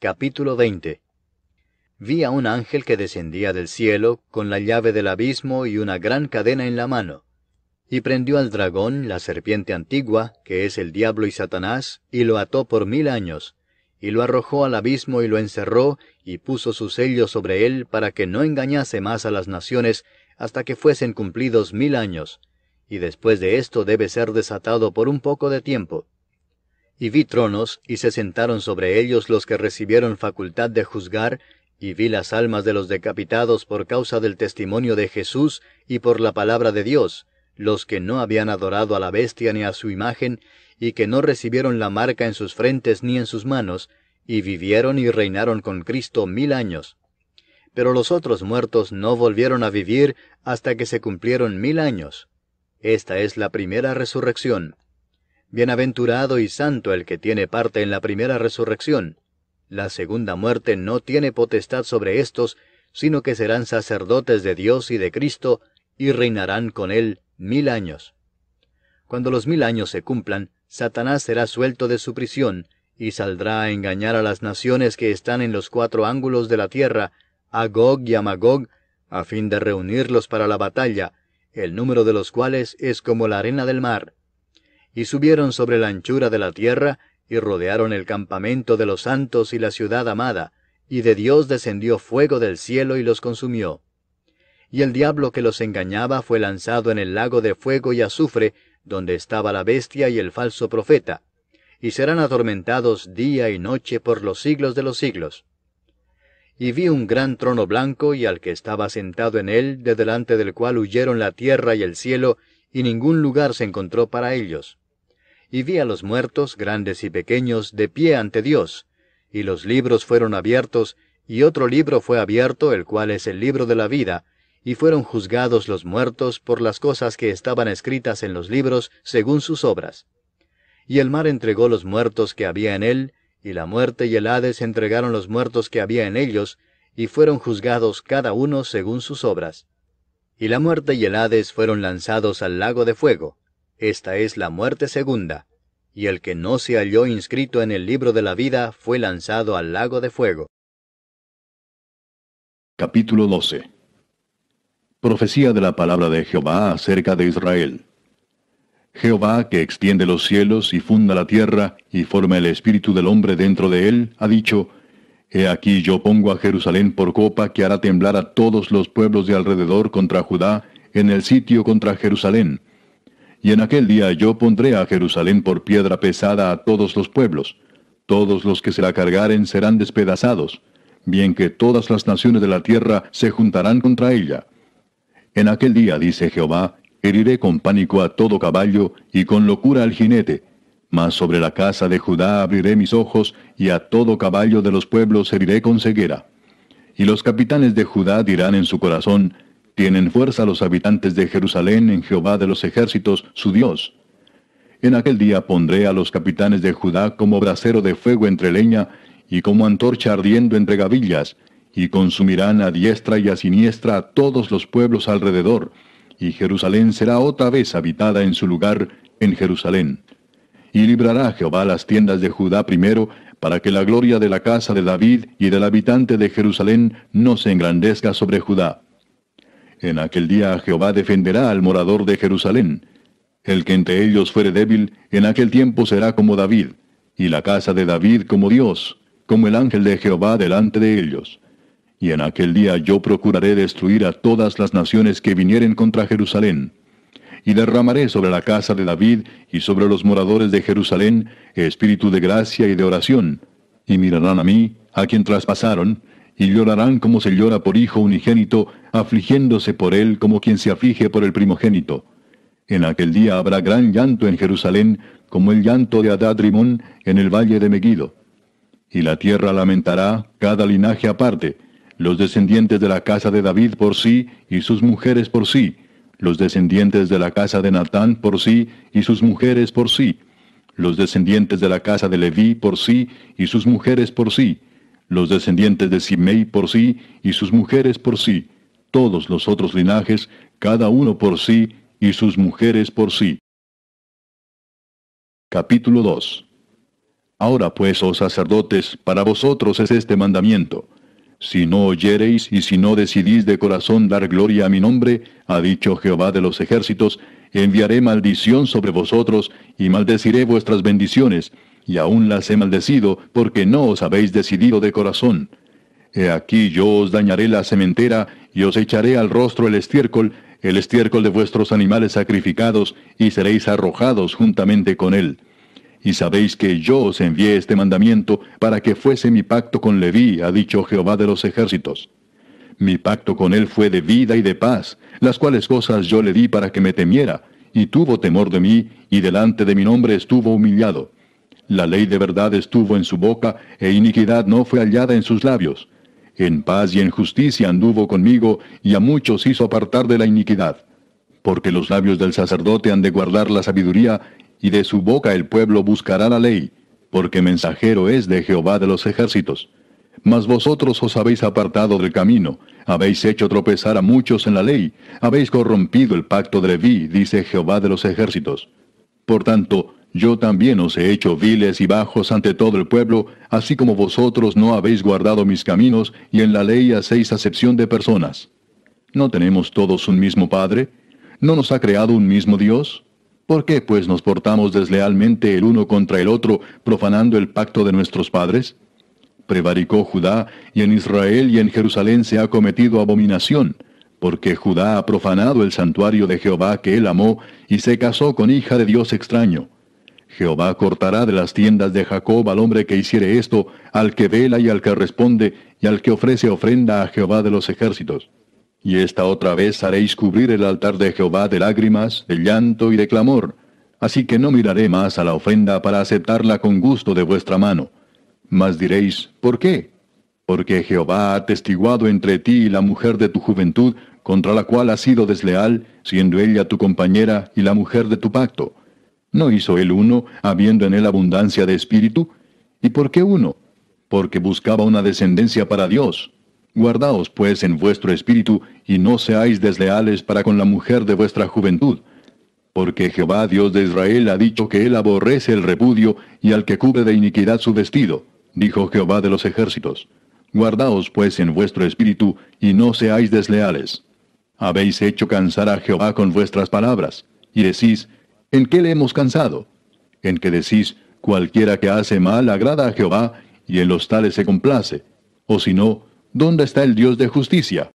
Capítulo 20 Vi a un ángel que descendía del cielo con la llave del abismo y una gran cadena en la mano, y prendió al dragón, la serpiente antigua, que es el diablo y Satanás, y lo ató por mil años, y lo arrojó al abismo y lo encerró, y puso su sello sobre él para que no engañase más a las naciones hasta que fuesen cumplidos mil años, y después de esto debe ser desatado por un poco de tiempo. Y vi tronos, y se sentaron sobre ellos los que recibieron facultad de juzgar, y vi las almas de los decapitados por causa del testimonio de Jesús y por la palabra de Dios, los que no habían adorado a la bestia ni a su imagen, y que no recibieron la marca en sus frentes ni en sus manos, y vivieron y reinaron con Cristo mil años. Pero los otros muertos no volvieron a vivir hasta que se cumplieron mil años. Esta es la primera resurrección. Bienaventurado y santo el que tiene parte en la primera resurrección. La segunda muerte no tiene potestad sobre estos, sino que serán sacerdotes de Dios y de Cristo, y reinarán con él mil años. Cuando los mil años se cumplan, Satanás será suelto de su prisión, y saldrá a engañar a las naciones que están en los cuatro ángulos de la tierra, a Gog y a Magog, a fin de reunirlos para la batalla, el número de los cuales es como la arena del mar y subieron sobre la anchura de la tierra, y rodearon el campamento de los santos y la ciudad amada, y de Dios descendió fuego del cielo y los consumió. Y el diablo que los engañaba fue lanzado en el lago de fuego y azufre, donde estaba la bestia y el falso profeta, y serán atormentados día y noche por los siglos de los siglos. Y vi un gran trono blanco y al que estaba sentado en él, de delante del cual huyeron la tierra y el cielo, y ningún lugar se encontró para ellos y vi a los muertos, grandes y pequeños, de pie ante Dios, y los libros fueron abiertos, y otro libro fue abierto, el cual es el libro de la vida, y fueron juzgados los muertos por las cosas que estaban escritas en los libros, según sus obras. Y el mar entregó los muertos que había en él, y la muerte y el Hades entregaron los muertos que había en ellos, y fueron juzgados cada uno según sus obras. Y la muerte y el Hades fueron lanzados al lago de fuego. Esta es la muerte segunda y el que no se halló inscrito en el libro de la vida fue lanzado al lago de fuego. Capítulo 12 Profecía de la palabra de Jehová acerca de Israel. Jehová, que extiende los cielos y funda la tierra y forma el espíritu del hombre dentro de él, ha dicho, He aquí yo pongo a Jerusalén por copa que hará temblar a todos los pueblos de alrededor contra Judá en el sitio contra Jerusalén, y en aquel día yo pondré a Jerusalén por piedra pesada a todos los pueblos. Todos los que se la cargaren serán despedazados, bien que todas las naciones de la tierra se juntarán contra ella. En aquel día, dice Jehová, heriré con pánico a todo caballo y con locura al jinete. Mas sobre la casa de Judá abriré mis ojos y a todo caballo de los pueblos heriré con ceguera. Y los capitanes de Judá dirán en su corazón, tienen fuerza los habitantes de Jerusalén en Jehová de los ejércitos, su Dios. En aquel día pondré a los capitanes de Judá como brasero de fuego entre leña y como antorcha ardiendo entre gavillas, y consumirán a diestra y a siniestra a todos los pueblos alrededor, y Jerusalén será otra vez habitada en su lugar, en Jerusalén. Y librará Jehová las tiendas de Judá primero, para que la gloria de la casa de David y del habitante de Jerusalén no se engrandezca sobre Judá. En aquel día Jehová defenderá al morador de Jerusalén. El que entre ellos fuere débil, en aquel tiempo será como David, y la casa de David como Dios, como el ángel de Jehová delante de ellos. Y en aquel día yo procuraré destruir a todas las naciones que vinieren contra Jerusalén. Y derramaré sobre la casa de David y sobre los moradores de Jerusalén espíritu de gracia y de oración, y mirarán a mí, a quien traspasaron, y llorarán como se llora por hijo unigénito, afligiéndose por él como quien se aflige por el primogénito. En aquel día habrá gran llanto en Jerusalén, como el llanto de Adadrimón en el valle de Megiddo. Y la tierra lamentará cada linaje aparte, los descendientes de la casa de David por sí y sus mujeres por sí, los descendientes de la casa de Natán por sí y sus mujeres por sí, los descendientes de la casa de Leví por sí y sus mujeres por sí, los descendientes de Simei por sí, y sus mujeres por sí, todos los otros linajes, cada uno por sí, y sus mujeres por sí. Capítulo 2 Ahora pues, oh sacerdotes, para vosotros es este mandamiento. Si no oyereis y si no decidís de corazón dar gloria a mi nombre, ha dicho Jehová de los ejércitos, enviaré maldición sobre vosotros y maldeciré vuestras bendiciones, y aún las he maldecido, porque no os habéis decidido de corazón. He aquí yo os dañaré la cementera, y os echaré al rostro el estiércol, el estiércol de vuestros animales sacrificados, y seréis arrojados juntamente con él. Y sabéis que yo os envié este mandamiento para que fuese mi pacto con Leví, ha dicho Jehová de los ejércitos. Mi pacto con él fue de vida y de paz, las cuales cosas yo le di para que me temiera, y tuvo temor de mí, y delante de mi nombre estuvo humillado. La ley de verdad estuvo en su boca, e iniquidad no fue hallada en sus labios. En paz y en justicia anduvo conmigo, y a muchos hizo apartar de la iniquidad. Porque los labios del sacerdote han de guardar la sabiduría, y de su boca el pueblo buscará la ley, porque mensajero es de Jehová de los ejércitos. Mas vosotros os habéis apartado del camino, habéis hecho tropezar a muchos en la ley, habéis corrompido el pacto de Leví, dice Jehová de los ejércitos. Por tanto, yo también os he hecho viles y bajos ante todo el pueblo, así como vosotros no habéis guardado mis caminos, y en la ley hacéis acepción de personas. ¿No tenemos todos un mismo Padre? ¿No nos ha creado un mismo Dios? ¿Por qué pues nos portamos deslealmente el uno contra el otro, profanando el pacto de nuestros padres? Prevaricó Judá, y en Israel y en Jerusalén se ha cometido abominación porque Judá ha profanado el santuario de Jehová que él amó, y se casó con hija de Dios extraño. Jehová cortará de las tiendas de Jacob al hombre que hiciere esto, al que vela y al que responde, y al que ofrece ofrenda a Jehová de los ejércitos. Y esta otra vez haréis cubrir el altar de Jehová de lágrimas, de llanto y de clamor. Así que no miraré más a la ofrenda para aceptarla con gusto de vuestra mano. Mas diréis, ¿por qué? Porque Jehová ha testiguado entre ti y la mujer de tu juventud, contra la cual has sido desleal, siendo ella tu compañera y la mujer de tu pacto. ¿No hizo él uno, habiendo en él abundancia de espíritu? ¿Y por qué uno? Porque buscaba una descendencia para Dios. Guardaos pues en vuestro espíritu, y no seáis desleales para con la mujer de vuestra juventud. Porque Jehová Dios de Israel ha dicho que él aborrece el repudio y al que cubre de iniquidad su vestido, dijo Jehová de los ejércitos. Guardaos pues en vuestro espíritu, y no seáis desleales. Habéis hecho cansar a Jehová con vuestras palabras, y decís, ¿En qué le hemos cansado? En que decís, cualquiera que hace mal agrada a Jehová, y en los tales se complace. O si no, ¿dónde está el Dios de justicia?